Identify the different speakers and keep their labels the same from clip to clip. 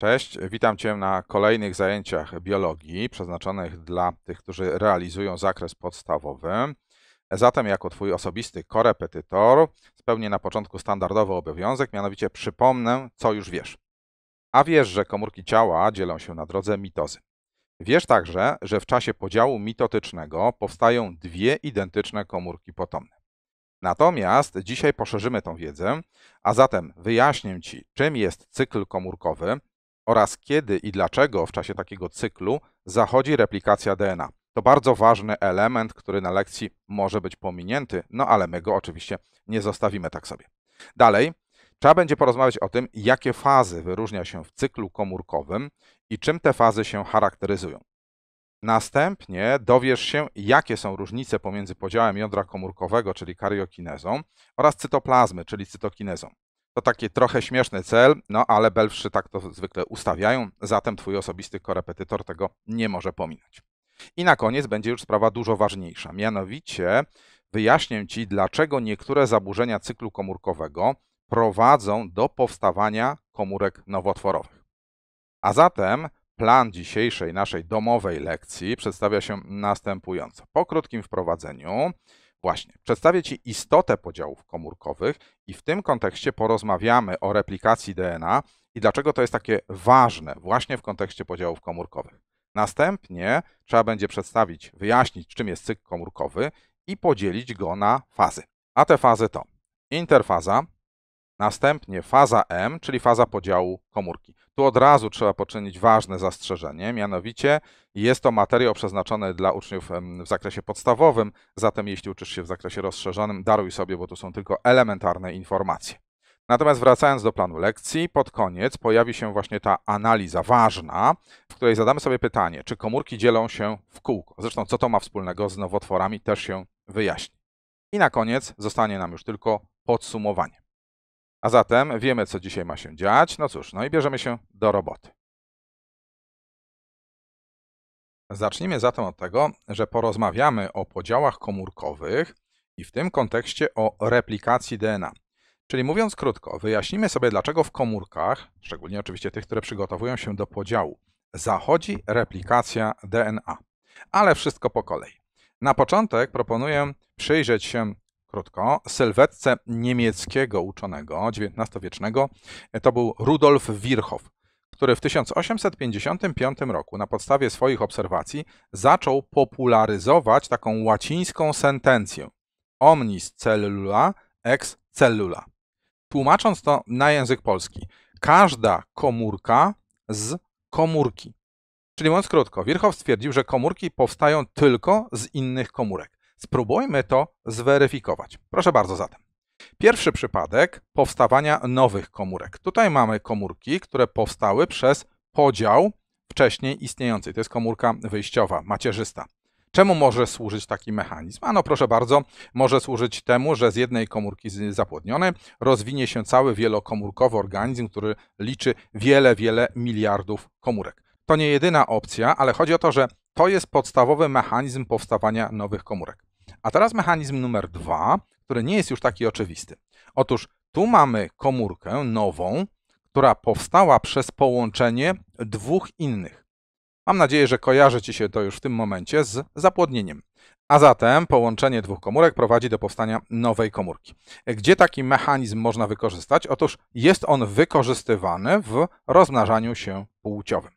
Speaker 1: Cześć, witam Cię na kolejnych zajęciach biologii przeznaczonych dla tych, którzy realizują zakres podstawowy. Zatem, jako Twój osobisty korepetytor, spełnię na początku standardowy obowiązek, mianowicie przypomnę, co już wiesz. A wiesz, że komórki ciała dzielą się na drodze mitozy. Wiesz także, że w czasie podziału mitotycznego powstają dwie identyczne komórki potomne. Natomiast dzisiaj poszerzymy tą wiedzę, a zatem wyjaśnię Ci, czym jest cykl komórkowy, oraz kiedy i dlaczego w czasie takiego cyklu zachodzi replikacja DNA. To bardzo ważny element, który na lekcji może być pominięty, no ale my go oczywiście nie zostawimy tak sobie. Dalej, trzeba będzie porozmawiać o tym, jakie fazy wyróżnia się w cyklu komórkowym i czym te fazy się charakteryzują. Następnie dowiesz się, jakie są różnice pomiędzy podziałem jądra komórkowego, czyli kariokinezą, oraz cytoplazmy, czyli cytokinezą. To taki trochę śmieszny cel, no ale belwszy tak to zwykle ustawiają, zatem twój osobisty korepetytor tego nie może pominąć. I na koniec będzie już sprawa dużo ważniejsza, mianowicie wyjaśnię Ci, dlaczego niektóre zaburzenia cyklu komórkowego prowadzą do powstawania komórek nowotworowych. A zatem plan dzisiejszej naszej domowej lekcji przedstawia się następująco. Po krótkim wprowadzeniu Właśnie, przedstawię Ci istotę podziałów komórkowych i w tym kontekście porozmawiamy o replikacji DNA i dlaczego to jest takie ważne właśnie w kontekście podziałów komórkowych. Następnie trzeba będzie przedstawić, wyjaśnić, czym jest cykl komórkowy i podzielić go na fazy. A te fazy to interfaza, Następnie faza M, czyli faza podziału komórki. Tu od razu trzeba poczynić ważne zastrzeżenie, mianowicie jest to materiał przeznaczony dla uczniów w zakresie podstawowym, zatem jeśli uczysz się w zakresie rozszerzonym, daruj sobie, bo tu są tylko elementarne informacje. Natomiast wracając do planu lekcji, pod koniec pojawi się właśnie ta analiza ważna, w której zadamy sobie pytanie, czy komórki dzielą się w kółko. Zresztą co to ma wspólnego z nowotworami, też się wyjaśni. I na koniec zostanie nam już tylko podsumowanie. A zatem wiemy, co dzisiaj ma się dziać. No cóż, no i bierzemy się do roboty. Zacznijmy zatem od tego, że porozmawiamy o podziałach komórkowych i w tym kontekście o replikacji DNA. Czyli mówiąc krótko, wyjaśnimy sobie, dlaczego w komórkach, szczególnie oczywiście tych, które przygotowują się do podziału, zachodzi replikacja DNA. Ale wszystko po kolei. Na początek proponuję przyjrzeć się krótko, sylwetce niemieckiego uczonego XIX-wiecznego e, to był Rudolf Virchow, który w 1855 roku na podstawie swoich obserwacji zaczął popularyzować taką łacińską sentencję omnis cellula ex cellula. Tłumacząc to na język polski, każda komórka z komórki. Czyli mówiąc krótko, Wirchow stwierdził, że komórki powstają tylko z innych komórek. Spróbujmy to zweryfikować. Proszę bardzo zatem. Pierwszy przypadek powstawania nowych komórek. Tutaj mamy komórki, które powstały przez podział wcześniej istniejącej. To jest komórka wyjściowa, macierzysta. Czemu może służyć taki mechanizm? Ano proszę bardzo, może służyć temu, że z jednej komórki zapłodnionej rozwinie się cały wielokomórkowy organizm, który liczy wiele, wiele miliardów komórek. To nie jedyna opcja, ale chodzi o to, że to jest podstawowy mechanizm powstawania nowych komórek. A teraz mechanizm numer dwa, który nie jest już taki oczywisty. Otóż tu mamy komórkę nową, która powstała przez połączenie dwóch innych. Mam nadzieję, że kojarzy Ci się to już w tym momencie z zapłodnieniem. A zatem połączenie dwóch komórek prowadzi do powstania nowej komórki. Gdzie taki mechanizm można wykorzystać? Otóż jest on wykorzystywany w rozmnażaniu się płciowym.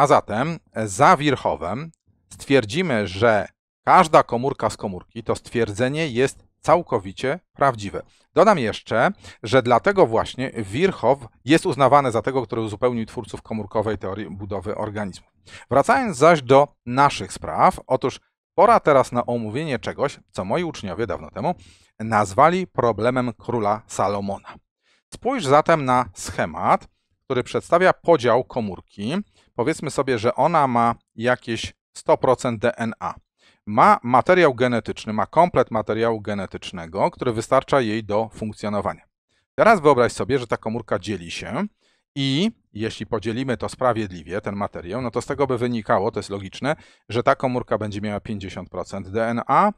Speaker 1: A zatem e, za Wirchowem stwierdzimy, że każda komórka z komórki, to stwierdzenie jest całkowicie prawdziwe. Dodam jeszcze, że dlatego właśnie Wirchow jest uznawany za tego, który uzupełnił twórców komórkowej teorii budowy organizmu. Wracając zaś do naszych spraw, otóż pora teraz na omówienie czegoś, co moi uczniowie dawno temu nazwali problemem króla Salomona. Spójrz zatem na schemat, który przedstawia podział komórki powiedzmy sobie, że ona ma jakieś 100% DNA. Ma materiał genetyczny, ma komplet materiału genetycznego, który wystarcza jej do funkcjonowania. Teraz wyobraź sobie, że ta komórka dzieli się i jeśli podzielimy to sprawiedliwie, ten materiał, no to z tego by wynikało, to jest logiczne, że ta komórka będzie miała 50% DNA,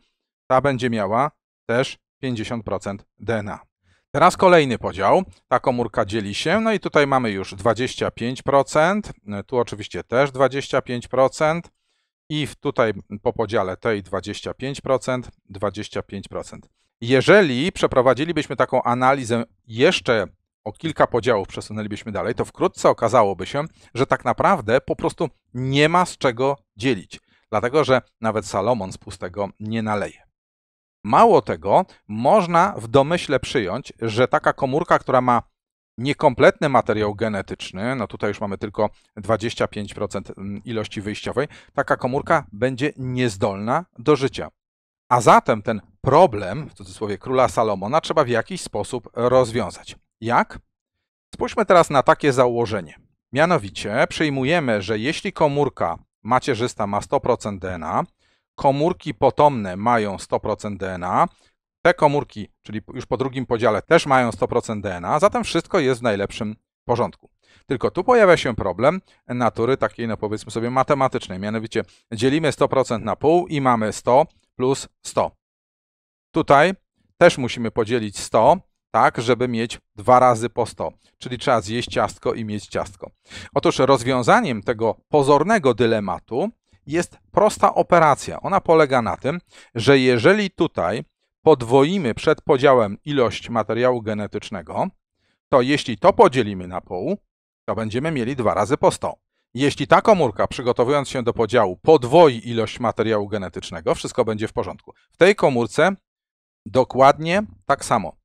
Speaker 1: ta będzie miała też 50% DNA. Teraz kolejny podział. Ta komórka dzieli się, no i tutaj mamy już 25%, tu oczywiście też 25%. I tutaj po podziale tej 25%, 25%. Jeżeli przeprowadzilibyśmy taką analizę jeszcze o kilka podziałów przesunęlibyśmy dalej, to wkrótce okazałoby się, że tak naprawdę po prostu nie ma z czego dzielić, dlatego że nawet Salomon z pustego nie naleje. Mało tego, można w domyśle przyjąć, że taka komórka, która ma niekompletny materiał genetyczny, no tutaj już mamy tylko 25% mm, ilości wyjściowej, taka komórka będzie niezdolna do życia. A zatem ten problem, w cudzysłowie króla Salomona, trzeba w jakiś sposób rozwiązać. Jak? Spójrzmy teraz na takie założenie. Mianowicie przyjmujemy, że jeśli komórka macierzysta ma 100% DNA, komórki potomne mają 100% DNA, te komórki, czyli już po drugim podziale, też mają 100% DNA, zatem wszystko jest w najlepszym porządku. Tylko tu pojawia się problem natury takiej, no powiedzmy sobie, matematycznej. Mianowicie dzielimy 100% na pół i mamy 100 plus 100. Tutaj też musimy podzielić 100, tak, żeby mieć dwa razy po 100. Czyli trzeba zjeść ciastko i mieć ciastko. Otóż rozwiązaniem tego pozornego dylematu jest prosta operacja. Ona polega na tym, że jeżeli tutaj podwoimy przed podziałem ilość materiału genetycznego, to jeśli to podzielimy na pół, to będziemy mieli dwa razy po 100. Jeśli ta komórka, przygotowując się do podziału, podwoi ilość materiału genetycznego, wszystko będzie w porządku. W tej komórce dokładnie tak samo.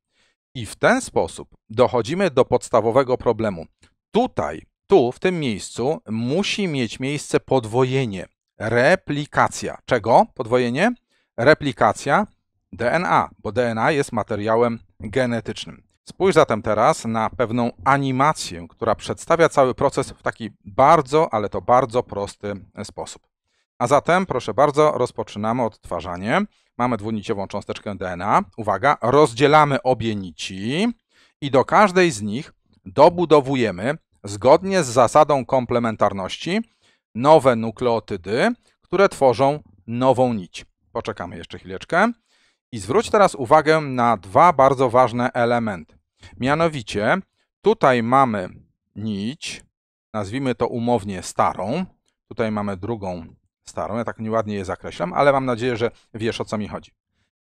Speaker 1: I w ten sposób dochodzimy do podstawowego problemu. Tutaj, tu, w tym miejscu musi mieć miejsce podwojenie replikacja. Czego? Podwojenie? Replikacja DNA, bo DNA jest materiałem genetycznym. Spójrz zatem teraz na pewną animację, która przedstawia cały proces w taki bardzo, ale to bardzo prosty sposób. A zatem, proszę bardzo, rozpoczynamy odtwarzanie. Mamy dwuniciową cząsteczkę DNA. Uwaga, rozdzielamy obie nici i do każdej z nich dobudowujemy, zgodnie z zasadą komplementarności, nowe nukleotydy, które tworzą nową nić. Poczekamy jeszcze chwileczkę. I zwróć teraz uwagę na dwa bardzo ważne elementy. Mianowicie tutaj mamy nić, nazwijmy to umownie starą. Tutaj mamy drugą starą. Ja tak nieładnie je zakreślam, ale mam nadzieję, że wiesz o co mi chodzi.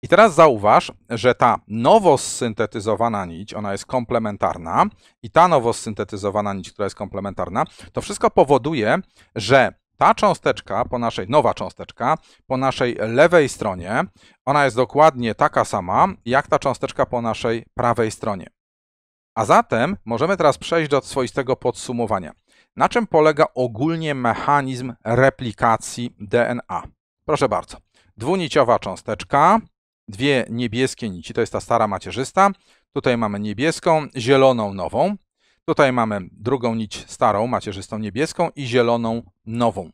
Speaker 1: I teraz zauważ, że ta nowo zsyntetyzowana nić, ona jest komplementarna i ta nowo zsyntetyzowana nić, która jest komplementarna, to wszystko powoduje, że ta cząsteczka po naszej, nowa cząsteczka po naszej lewej stronie, ona jest dokładnie taka sama, jak ta cząsteczka po naszej prawej stronie. A zatem możemy teraz przejść do swoistego podsumowania. Na czym polega ogólnie mechanizm replikacji DNA? Proszę bardzo. Dwuniciowa cząsteczka, dwie niebieskie nici, to jest ta stara macierzysta, tutaj mamy niebieską, zieloną, nową, tutaj mamy drugą nić starą, macierzystą niebieską i zieloną, nową.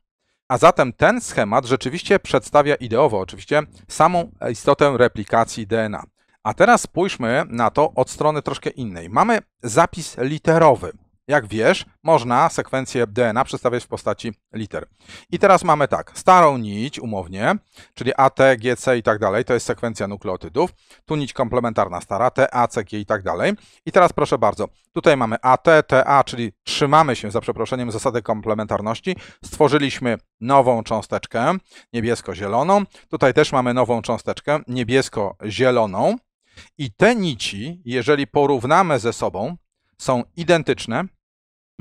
Speaker 1: A zatem ten schemat rzeczywiście przedstawia ideowo oczywiście samą istotę replikacji DNA. A teraz spójrzmy na to od strony troszkę innej. Mamy zapis literowy. Jak wiesz, można sekwencję DNA przedstawiać w postaci liter. I teraz mamy tak, starą nić umownie, czyli AT, GC i tak dalej, to jest sekwencja nukleotydów. Tu nić komplementarna stara, T, A, C, G i tak dalej. I teraz proszę bardzo, tutaj mamy AT, TA, czyli trzymamy się, za przeproszeniem, zasady komplementarności. Stworzyliśmy nową cząsteczkę, niebiesko-zieloną. Tutaj też mamy nową cząsteczkę, niebiesko-zieloną. I te nici, jeżeli porównamy ze sobą, są identyczne,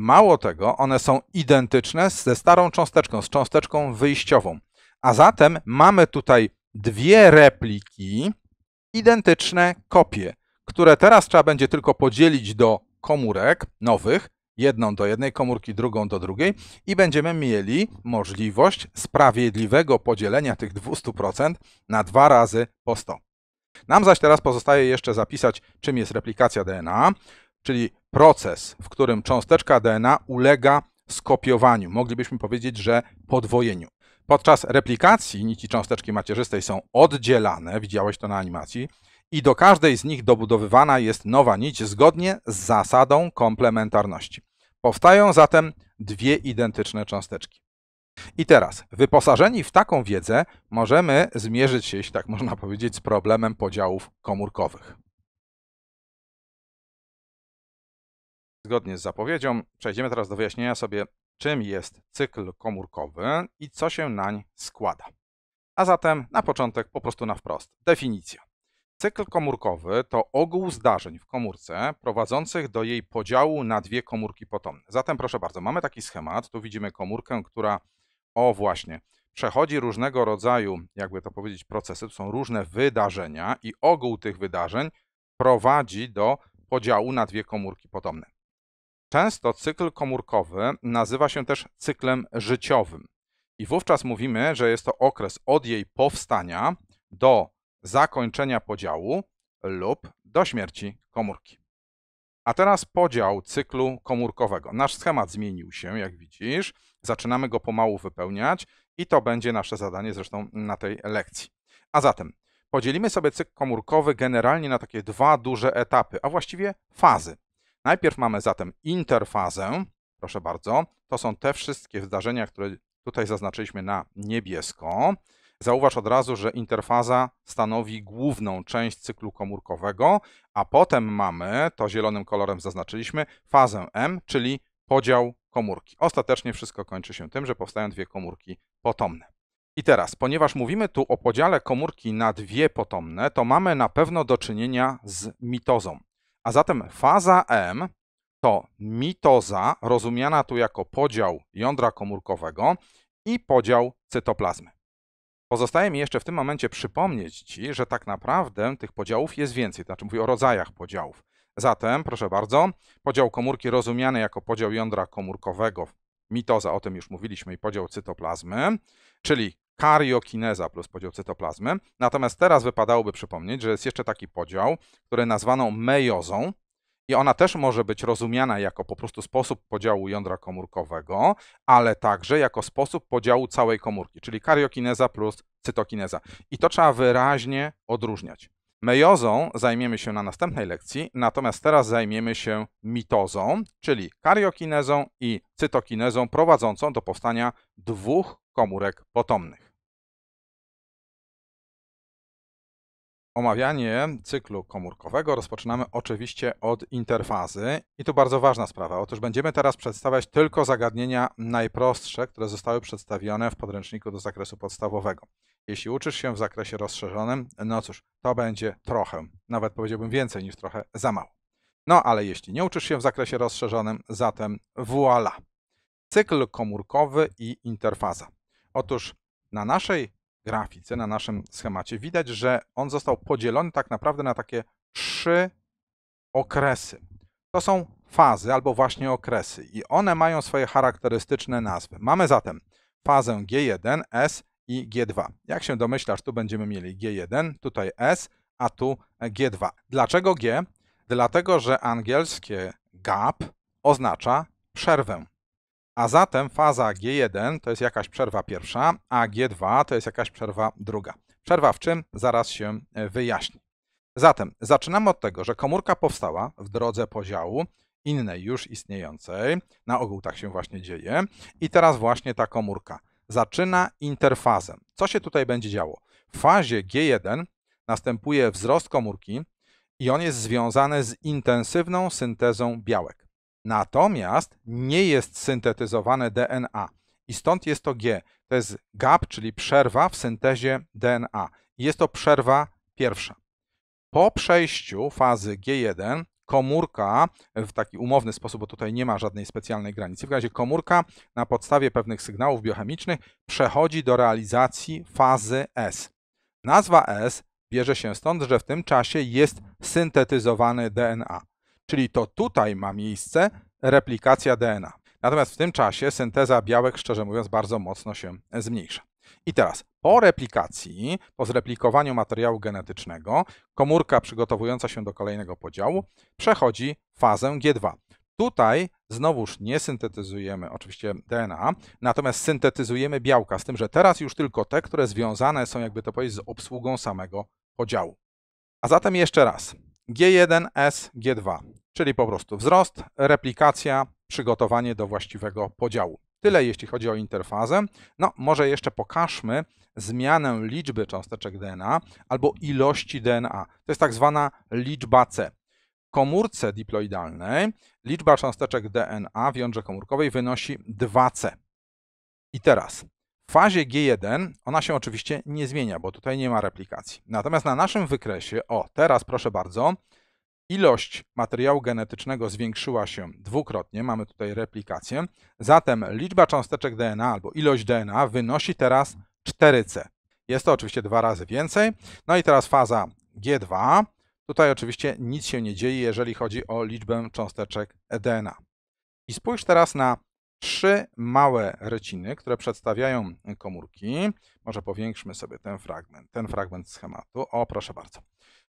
Speaker 1: Mało tego, one są identyczne ze starą cząsteczką, z cząsteczką wyjściową. A zatem mamy tutaj dwie repliki, identyczne kopie, które teraz trzeba będzie tylko podzielić do komórek nowych, jedną do jednej komórki, drugą do drugiej i będziemy mieli możliwość sprawiedliwego podzielenia tych 200% na dwa razy po 100. Nam zaś teraz pozostaje jeszcze zapisać, czym jest replikacja DNA, czyli proces, w którym cząsteczka DNA ulega skopiowaniu, moglibyśmy powiedzieć, że podwojeniu. Podczas replikacji nici cząsteczki macierzystej są oddzielane, widziałeś to na animacji, i do każdej z nich dobudowywana jest nowa nić zgodnie z zasadą komplementarności. Powstają zatem dwie identyczne cząsteczki. I teraz, wyposażeni w taką wiedzę, możemy zmierzyć się, jeśli tak można powiedzieć, z problemem podziałów komórkowych. Zgodnie z zapowiedzią przejdziemy teraz do wyjaśnienia sobie, czym jest cykl komórkowy i co się nań składa. A zatem na początek po prostu na wprost. Definicja. Cykl komórkowy to ogół zdarzeń w komórce prowadzących do jej podziału na dwie komórki potomne. Zatem proszę bardzo, mamy taki schemat. Tu widzimy komórkę, która o właśnie przechodzi różnego rodzaju, jakby to powiedzieć, procesy. są różne wydarzenia i ogół tych wydarzeń prowadzi do podziału na dwie komórki potomne. Często cykl komórkowy nazywa się też cyklem życiowym. I wówczas mówimy, że jest to okres od jej powstania do zakończenia podziału lub do śmierci komórki. A teraz podział cyklu komórkowego. Nasz schemat zmienił się, jak widzisz. Zaczynamy go pomału wypełniać i to będzie nasze zadanie zresztą na tej lekcji. A zatem podzielimy sobie cykl komórkowy generalnie na takie dwa duże etapy, a właściwie fazy. Najpierw mamy zatem interfazę, proszę bardzo, to są te wszystkie zdarzenia, które tutaj zaznaczyliśmy na niebiesko. Zauważ od razu, że interfaza stanowi główną część cyklu komórkowego, a potem mamy, to zielonym kolorem zaznaczyliśmy, fazę M, czyli podział komórki. Ostatecznie wszystko kończy się tym, że powstają dwie komórki potomne. I teraz, ponieważ mówimy tu o podziale komórki na dwie potomne, to mamy na pewno do czynienia z mitozą. A zatem faza M to mitoza, rozumiana tu jako podział jądra komórkowego i podział cytoplazmy. Pozostaje mi jeszcze w tym momencie przypomnieć Ci, że tak naprawdę tych podziałów jest więcej, to znaczy mówię o rodzajach podziałów. Zatem, proszę bardzo, podział komórki rozumiany jako podział jądra komórkowego, mitoza, o tym już mówiliśmy, i podział cytoplazmy, czyli kariokineza plus podział cytoplazmy. Natomiast teraz wypadałoby przypomnieć, że jest jeszcze taki podział, który nazwano meiozą, i ona też może być rozumiana jako po prostu sposób podziału jądra komórkowego, ale także jako sposób podziału całej komórki, czyli kariokineza plus cytokineza. I to trzeba wyraźnie odróżniać. Meiozą zajmiemy się na następnej lekcji, natomiast teraz zajmiemy się mitozą, czyli kariokinezą i cytokinezą prowadzącą do powstania dwóch komórek potomnych. Omawianie cyklu komórkowego rozpoczynamy oczywiście od interfazy i tu bardzo ważna sprawa. Otóż będziemy teraz przedstawiać tylko zagadnienia najprostsze, które zostały przedstawione w podręczniku do zakresu podstawowego. Jeśli uczysz się w zakresie rozszerzonym, no cóż, to będzie trochę, nawet powiedziałbym więcej niż trochę za mało. No ale jeśli nie uczysz się w zakresie rozszerzonym, zatem voilà. Cykl komórkowy i interfaza. Otóż na naszej grafice, na naszym schemacie, widać, że on został podzielony tak naprawdę na takie trzy okresy. To są fazy albo właśnie okresy i one mają swoje charakterystyczne nazwy. Mamy zatem fazę G1, S i G2. Jak się domyślasz, tu będziemy mieli G1, tutaj S, a tu G2. Dlaczego G? Dlatego, że angielskie gap oznacza przerwę. A zatem faza G1 to jest jakaś przerwa pierwsza, a G2 to jest jakaś przerwa druga. Przerwa w czym? Zaraz się e, wyjaśni. Zatem zaczynamy od tego, że komórka powstała w drodze podziału innej już istniejącej. Na ogół tak się właśnie dzieje. I teraz właśnie ta komórka zaczyna interfazę. Co się tutaj będzie działo? W fazie G1 następuje wzrost komórki i on jest związany z intensywną syntezą białek. Natomiast nie jest syntetyzowane DNA i stąd jest to G. To jest gap, czyli przerwa w syntezie DNA. Jest to przerwa pierwsza. Po przejściu fazy G1 komórka w taki umowny sposób, bo tutaj nie ma żadnej specjalnej granicy, w razie komórka na podstawie pewnych sygnałów biochemicznych przechodzi do realizacji fazy S. Nazwa S bierze się stąd, że w tym czasie jest syntetyzowany DNA. Czyli to tutaj ma miejsce replikacja DNA. Natomiast w tym czasie synteza białek, szczerze mówiąc, bardzo mocno się zmniejsza. I teraz po replikacji, po zreplikowaniu materiału genetycznego, komórka przygotowująca się do kolejnego podziału przechodzi fazę G2. Tutaj znowuż nie syntetyzujemy oczywiście DNA, natomiast syntetyzujemy białka, z tym, że teraz już tylko te, które związane są, jakby to powiedzieć, z obsługą samego podziału. A zatem jeszcze raz. G1S, G2 czyli po prostu wzrost, replikacja, przygotowanie do właściwego podziału. Tyle jeśli chodzi o interfazę. No, może jeszcze pokażmy zmianę liczby cząsteczek DNA albo ilości DNA. To jest tak zwana liczba C. W komórce diploidalnej liczba cząsteczek DNA w jądrze komórkowej wynosi 2C. I teraz w fazie G1 ona się oczywiście nie zmienia, bo tutaj nie ma replikacji. Natomiast na naszym wykresie, o teraz proszę bardzo, Ilość materiału genetycznego zwiększyła się dwukrotnie, mamy tutaj replikację, zatem liczba cząsteczek DNA albo ilość DNA wynosi teraz 4C. Jest to oczywiście dwa razy więcej. No i teraz faza G2. Tutaj oczywiście nic się nie dzieje, jeżeli chodzi o liczbę cząsteczek DNA. I spójrz teraz na trzy małe reciny, które przedstawiają komórki. Może powiększmy sobie ten fragment, ten fragment schematu. O, proszę bardzo.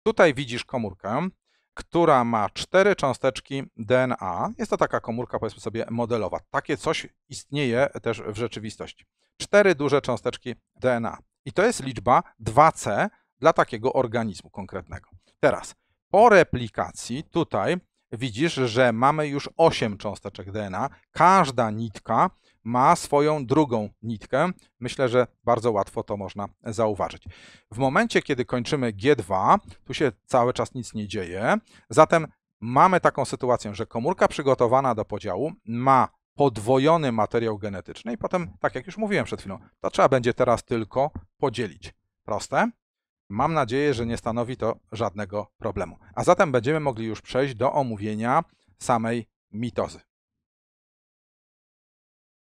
Speaker 1: Tutaj widzisz komórkę, która ma cztery cząsteczki DNA. Jest to taka komórka, powiedzmy sobie, modelowa. Takie coś istnieje też w rzeczywistości. Cztery duże cząsteczki DNA. I to jest liczba 2C dla takiego organizmu konkretnego. Teraz, po replikacji tutaj widzisz, że mamy już 8 cząsteczek DNA. Każda nitka ma swoją drugą nitkę. Myślę, że bardzo łatwo to można zauważyć. W momencie, kiedy kończymy G2, tu się cały czas nic nie dzieje, zatem mamy taką sytuację, że komórka przygotowana do podziału ma podwojony materiał genetyczny i potem, tak jak już mówiłem przed chwilą, to trzeba będzie teraz tylko podzielić. Proste? Mam nadzieję, że nie stanowi to żadnego problemu. A zatem będziemy mogli już przejść do omówienia samej mitozy.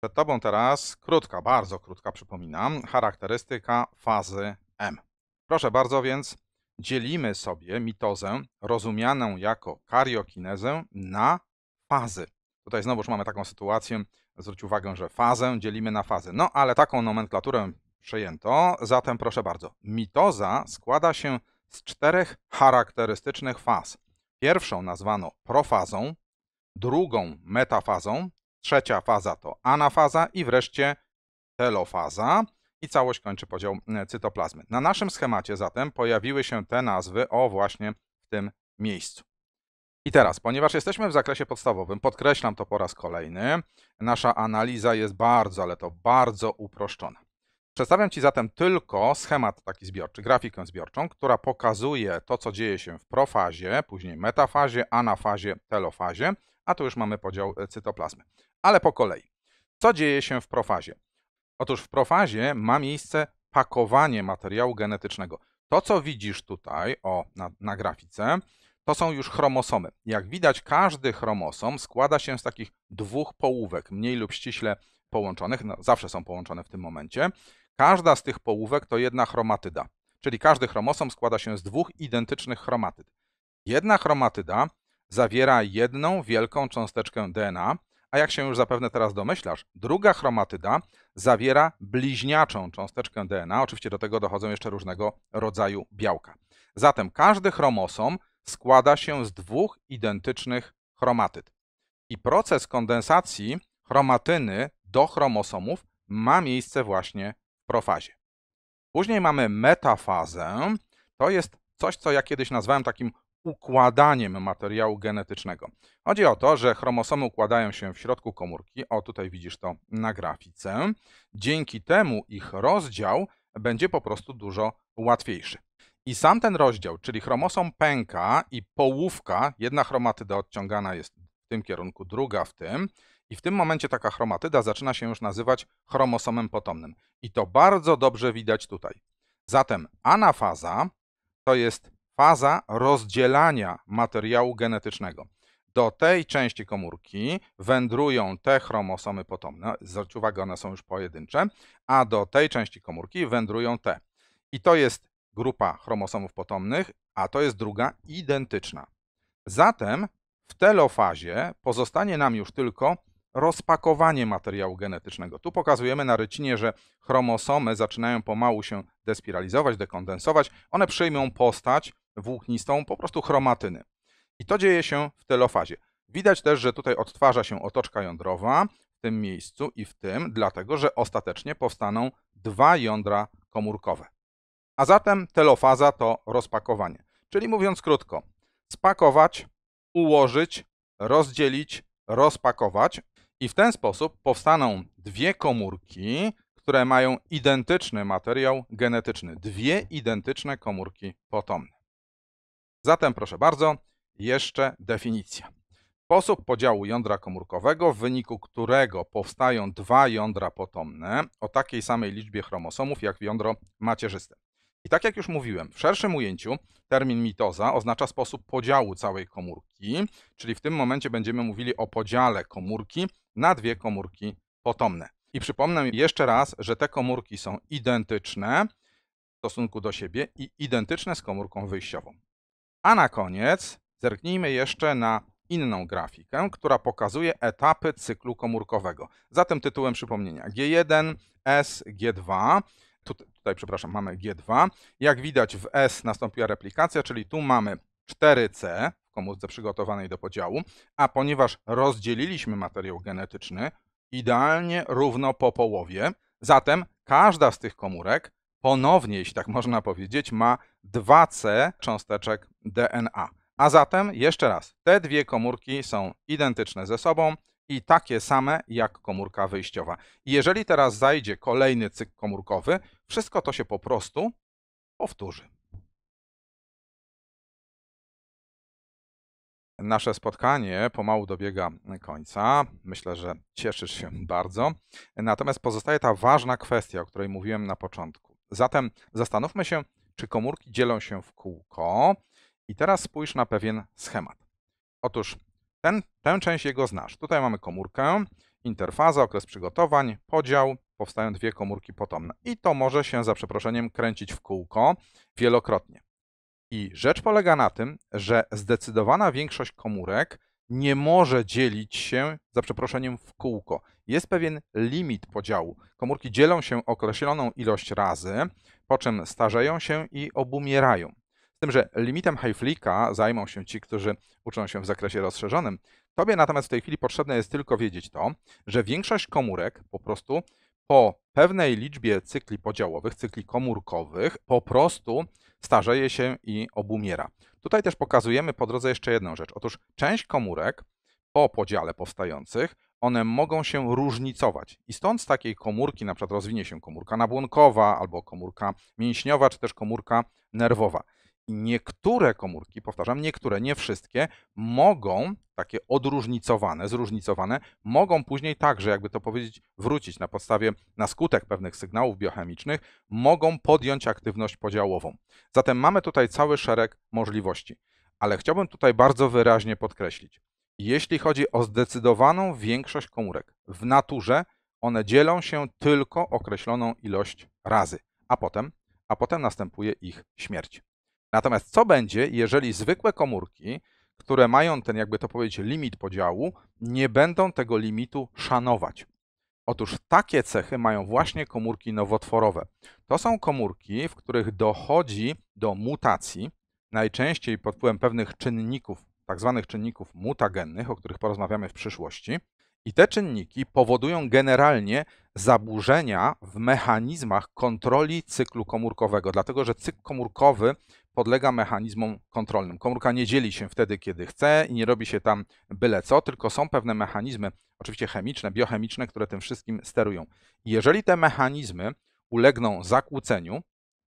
Speaker 1: Przed Tobą teraz krótka, bardzo krótka, przypominam, charakterystyka fazy M. Proszę bardzo więc, dzielimy sobie mitozę rozumianą jako kariokinezę na fazy. Tutaj znowuż mamy taką sytuację, zwróć uwagę, że fazę dzielimy na fazy. No ale taką nomenklaturę przyjęto, zatem proszę bardzo. Mitoza składa się z czterech charakterystycznych faz. Pierwszą nazwano profazą, drugą metafazą, Trzecia faza to anafaza i wreszcie telofaza i całość kończy podział e, cytoplazmy. Na naszym schemacie zatem pojawiły się te nazwy o właśnie w tym miejscu. I teraz, ponieważ jesteśmy w zakresie podstawowym, podkreślam to po raz kolejny, nasza analiza jest bardzo, ale to bardzo uproszczona. Przedstawiam Ci zatem tylko schemat taki zbiorczy, grafikę zbiorczą, która pokazuje to, co dzieje się w profazie, później metafazie, anafazie, telofazie a tu już mamy podział e, cytoplazmy. Ale po kolei. Co dzieje się w profazie? Otóż w profazie ma miejsce pakowanie materiału genetycznego. To, co widzisz tutaj, o, na, na grafice, to są już chromosomy. Jak widać, każdy chromosom składa się z takich dwóch połówek, mniej lub ściśle połączonych, no, zawsze są połączone w tym momencie. Każda z tych połówek to jedna chromatyda, czyli każdy chromosom składa się z dwóch identycznych chromatyd. Jedna chromatyda zawiera jedną wielką cząsteczkę DNA, a jak się już zapewne teraz domyślasz, druga chromatyda zawiera bliźniaczą cząsteczkę DNA. Oczywiście do tego dochodzą jeszcze różnego rodzaju białka. Zatem każdy chromosom składa się z dwóch identycznych chromatyd. I proces kondensacji chromatyny do chromosomów ma miejsce właśnie w profazie. Później mamy metafazę. To jest coś, co ja kiedyś nazwałem takim układaniem materiału genetycznego. Chodzi o to, że chromosomy układają się w środku komórki, o tutaj widzisz to na grafice. Dzięki temu ich rozdział będzie po prostu dużo łatwiejszy. I sam ten rozdział, czyli chromosom pęka i połówka, jedna chromatyda odciągana jest w tym kierunku, druga w tym, i w tym momencie taka chromatyda zaczyna się już nazywać chromosomem potomnym. I to bardzo dobrze widać tutaj. Zatem anafaza to jest faza rozdzielania materiału genetycznego. Do tej części komórki wędrują te chromosomy potomne, zwróć uwagę, one są już pojedyncze, a do tej części komórki wędrują te. I to jest grupa chromosomów potomnych, a to jest druga identyczna. Zatem w telofazie pozostanie nam już tylko rozpakowanie materiału genetycznego. Tu pokazujemy na rycinie, że chromosomy zaczynają pomału się despiralizować, dekondensować. One przyjmą postać włóknistą po prostu chromatyny. I to dzieje się w telofazie. Widać też, że tutaj odtwarza się otoczka jądrowa w tym miejscu i w tym, dlatego że ostatecznie powstaną dwa jądra komórkowe. A zatem telofaza to rozpakowanie. Czyli mówiąc krótko, spakować, ułożyć, rozdzielić, rozpakować i w ten sposób powstaną dwie komórki, które mają identyczny materiał genetyczny. Dwie identyczne komórki potomne. Zatem proszę bardzo, jeszcze definicja. Sposób podziału jądra komórkowego, w wyniku którego powstają dwa jądra potomne o takiej samej liczbie chromosomów jak jądro macierzyste. I tak jak już mówiłem, w szerszym ujęciu termin mitoza oznacza sposób podziału całej komórki, czyli w tym momencie będziemy mówili o podziale komórki na dwie komórki potomne. I przypomnę jeszcze raz, że te komórki są identyczne w stosunku do siebie i identyczne z komórką wyjściową. A na koniec zerknijmy jeszcze na inną grafikę, która pokazuje etapy cyklu komórkowego. Zatem tytułem przypomnienia G1, S, G2. Tutaj, tutaj, przepraszam, mamy G2. Jak widać w S nastąpiła replikacja, czyli tu mamy 4C w komórce przygotowanej do podziału, a ponieważ rozdzieliliśmy materiał genetyczny idealnie równo po połowie, zatem każda z tych komórek ponownie, jeśli tak można powiedzieć, ma 2C cząsteczek DNA. A zatem, jeszcze raz, te dwie komórki są identyczne ze sobą i takie same jak komórka wyjściowa. Jeżeli teraz zajdzie kolejny cykl komórkowy, wszystko to się po prostu powtórzy. Nasze spotkanie pomału dobiega końca. Myślę, że cieszysz się bardzo. Natomiast pozostaje ta ważna kwestia, o której mówiłem na początku. Zatem zastanówmy się, czy komórki dzielą się w kółko. I teraz spójrz na pewien schemat. Otóż ten, tę część jego znasz. Tutaj mamy komórkę, interfaza, okres przygotowań, podział, powstają dwie komórki potomne. I to może się, za przeproszeniem, kręcić w kółko wielokrotnie. I rzecz polega na tym, że zdecydowana większość komórek nie może dzielić się, za przeproszeniem, w kółko. Jest pewien limit podziału. Komórki dzielą się określoną ilość razy, po czym starzeją się i obumierają. Z tym, że limitem Hayflicka zajmą się ci, którzy uczą się w zakresie rozszerzonym. Tobie natomiast w tej chwili potrzebne jest tylko wiedzieć to, że większość komórek po prostu po pewnej liczbie cykli podziałowych, cykli komórkowych, po prostu starzeje się i obumiera. Tutaj też pokazujemy po drodze jeszcze jedną rzecz. Otóż część komórek po podziale powstających, one mogą się różnicować. I stąd z takiej komórki na przykład rozwinie się komórka nabłonkowa albo komórka mięśniowa, czy też komórka nerwowa niektóre komórki, powtarzam, niektóre, nie wszystkie, mogą, takie odróżnicowane, zróżnicowane, mogą później także, jakby to powiedzieć, wrócić na podstawie, na skutek pewnych sygnałów biochemicznych, mogą podjąć aktywność podziałową. Zatem mamy tutaj cały szereg możliwości. Ale chciałbym tutaj bardzo wyraźnie podkreślić, jeśli chodzi o zdecydowaną większość komórek w naturze, one dzielą się tylko określoną ilość razy, a potem, a potem następuje ich śmierć. Natomiast co będzie, jeżeli zwykłe komórki, które mają ten, jakby to powiedzieć, limit podziału, nie będą tego limitu szanować? Otóż takie cechy mają właśnie komórki nowotworowe. To są komórki, w których dochodzi do mutacji, najczęściej pod wpływem pewnych czynników, tak zwanych czynników mutagennych, o których porozmawiamy w przyszłości. I te czynniki powodują generalnie zaburzenia w mechanizmach kontroli cyklu komórkowego, dlatego że cykl komórkowy podlega mechanizmom kontrolnym. Komórka nie dzieli się wtedy, kiedy chce i nie robi się tam byle co, tylko są pewne mechanizmy, oczywiście chemiczne, biochemiczne, które tym wszystkim sterują. I jeżeli te mechanizmy ulegną zakłóceniu,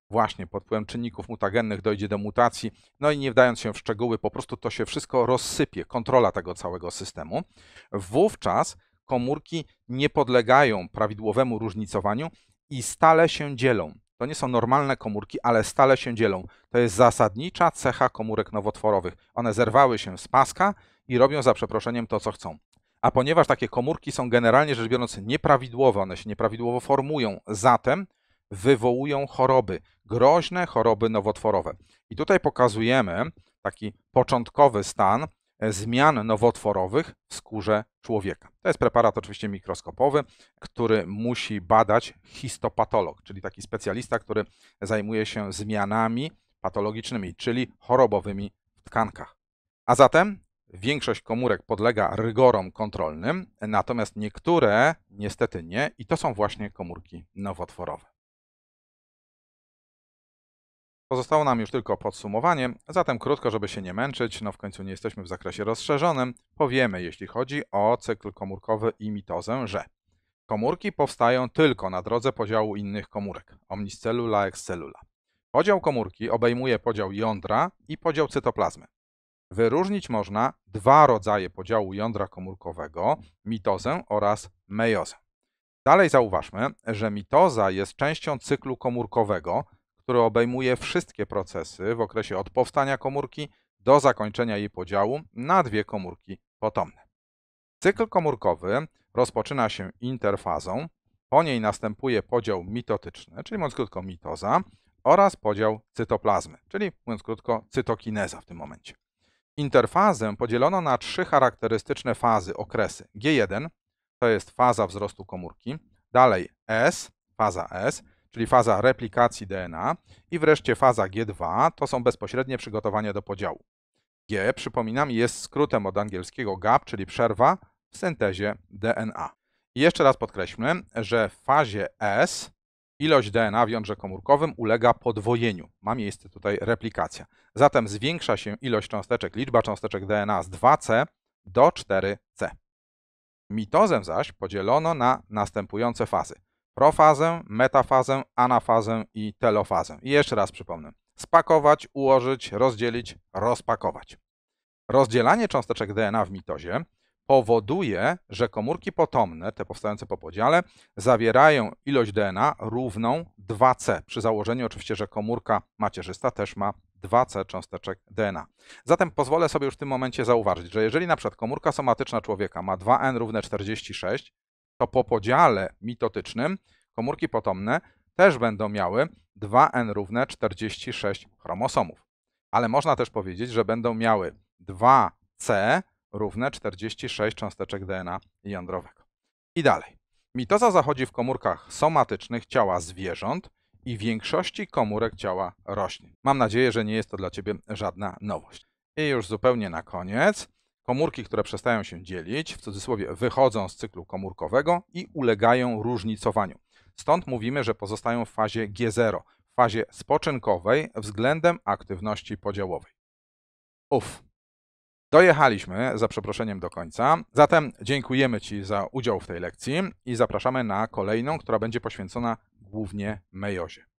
Speaker 1: właśnie pod wpływem czynników mutagennych dojdzie do mutacji, no i nie wdając się w szczegóły, po prostu to się wszystko rozsypie, kontrola tego całego systemu, wówczas komórki nie podlegają prawidłowemu różnicowaniu i stale się dzielą. To nie są normalne komórki, ale stale się dzielą. To jest zasadnicza cecha komórek nowotworowych. One zerwały się z paska i robią za przeproszeniem to, co chcą. A ponieważ takie komórki są generalnie rzecz biorąc nieprawidłowe, one się nieprawidłowo formują, zatem wywołują choroby, groźne choroby nowotworowe. I tutaj pokazujemy taki początkowy stan zmian nowotworowych w skórze człowieka. To jest preparat oczywiście mikroskopowy, który musi badać histopatolog, czyli taki specjalista, który zajmuje się zmianami patologicznymi, czyli chorobowymi w tkankach. A zatem większość komórek podlega rygorom kontrolnym, natomiast niektóre niestety nie i to są właśnie komórki nowotworowe. Pozostało nam już tylko podsumowanie, zatem krótko, żeby się nie męczyć, no w końcu nie jesteśmy w zakresie rozszerzonym, powiemy, jeśli chodzi o cykl komórkowy i mitozę, że komórki powstają tylko na drodze podziału innych komórek, omniscellula excelula. Podział komórki obejmuje podział jądra i podział cytoplazmy. Wyróżnić można dwa rodzaje podziału jądra komórkowego, mitozę oraz meiozę. Dalej zauważmy, że mitoza jest częścią cyklu komórkowego, który obejmuje wszystkie procesy w okresie od powstania komórki do zakończenia jej podziału na dwie komórki potomne. Cykl komórkowy rozpoczyna się interfazą, po niej następuje podział mitotyczny, czyli mówiąc krótko mitoza, oraz podział cytoplazmy, czyli mówiąc krótko cytokineza w tym momencie. Interfazę podzielono na trzy charakterystyczne fazy, okresy. G1 to jest faza wzrostu komórki, dalej S, faza S, czyli faza replikacji DNA i wreszcie faza G2 to są bezpośrednie przygotowania do podziału. G, przypominam, jest skrótem od angielskiego gap, czyli przerwa w syntezie DNA. I jeszcze raz podkreślmy, że w fazie S ilość DNA w jądrze komórkowym ulega podwojeniu. Ma miejsce tutaj replikacja. Zatem zwiększa się ilość cząsteczek, liczba cząsteczek DNA z 2C do 4C. Mitozę zaś podzielono na następujące fazy profazę, metafazę, anafazę i telofazę. I jeszcze raz przypomnę. Spakować, ułożyć, rozdzielić, rozpakować. Rozdzielanie cząsteczek DNA w mitozie powoduje, że komórki potomne, te powstające po podziale, zawierają ilość DNA równą 2C. Przy założeniu oczywiście, że komórka macierzysta też ma 2C cząsteczek DNA. Zatem pozwolę sobie już w tym momencie zauważyć, że jeżeli na przykład komórka somatyczna człowieka ma 2N równe 46, to po podziale mitotycznym komórki potomne też będą miały 2n równe 46 chromosomów. Ale można też powiedzieć, że będą miały 2c równe 46 cząsteczek DNA jądrowego. I dalej. Mitoza zachodzi w komórkach somatycznych ciała zwierząt i większości komórek ciała roślin. Mam nadzieję, że nie jest to dla Ciebie żadna nowość. I już zupełnie na koniec Komórki, które przestają się dzielić, w cudzysłowie wychodzą z cyklu komórkowego i ulegają różnicowaniu. Stąd mówimy, że pozostają w fazie G0, w fazie spoczynkowej względem aktywności podziałowej. Uf. Dojechaliśmy, za przeproszeniem, do końca. Zatem dziękujemy Ci za udział w tej lekcji i zapraszamy na kolejną, która będzie poświęcona głównie mejozie.